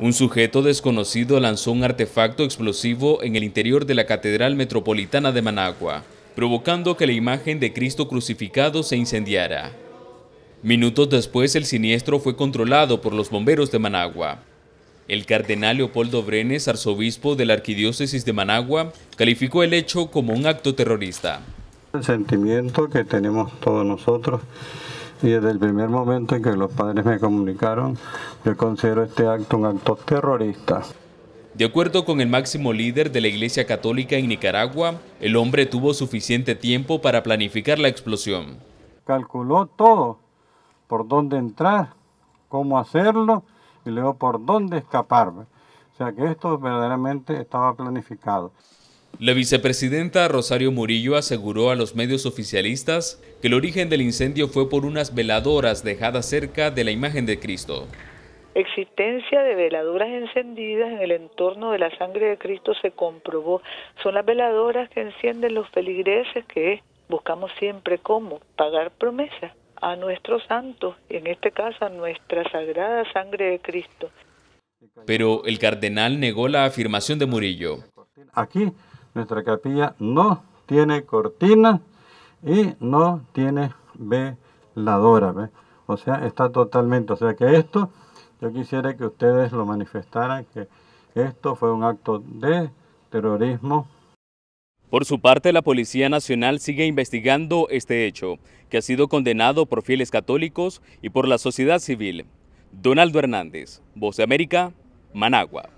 Un sujeto desconocido lanzó un artefacto explosivo en el interior de la Catedral Metropolitana de Managua, provocando que la imagen de Cristo crucificado se incendiara. Minutos después, el siniestro fue controlado por los bomberos de Managua. El cardenal Leopoldo Brenes, arzobispo de la Arquidiócesis de Managua, calificó el hecho como un acto terrorista. El sentimiento que tenemos todos nosotros y desde el primer momento en que los padres me comunicaron, yo considero este acto un acto terrorista. De acuerdo con el máximo líder de la Iglesia Católica en Nicaragua, el hombre tuvo suficiente tiempo para planificar la explosión. Calculó todo, por dónde entrar, cómo hacerlo y luego por dónde escapar. O sea que esto verdaderamente estaba planificado. La vicepresidenta Rosario Murillo aseguró a los medios oficialistas que el origen del incendio fue por unas veladoras dejadas cerca de la imagen de Cristo. Existencia de veladoras encendidas en el entorno de la sangre de Cristo se comprobó. Son las veladoras que encienden los feligreses que buscamos siempre cómo pagar promesas a nuestros santos, en este caso a nuestra sagrada sangre de Cristo. Pero el cardenal negó la afirmación de Murillo. Aquí nuestra capilla no tiene cortina y no tiene veladora. ¿ve? O sea, está totalmente. O sea que esto, yo quisiera que ustedes lo manifestaran, que esto fue un acto de terrorismo. Por su parte, la Policía Nacional sigue investigando este hecho, que ha sido condenado por fieles católicos y por la sociedad civil. Donaldo Hernández, Voz de América, Managua.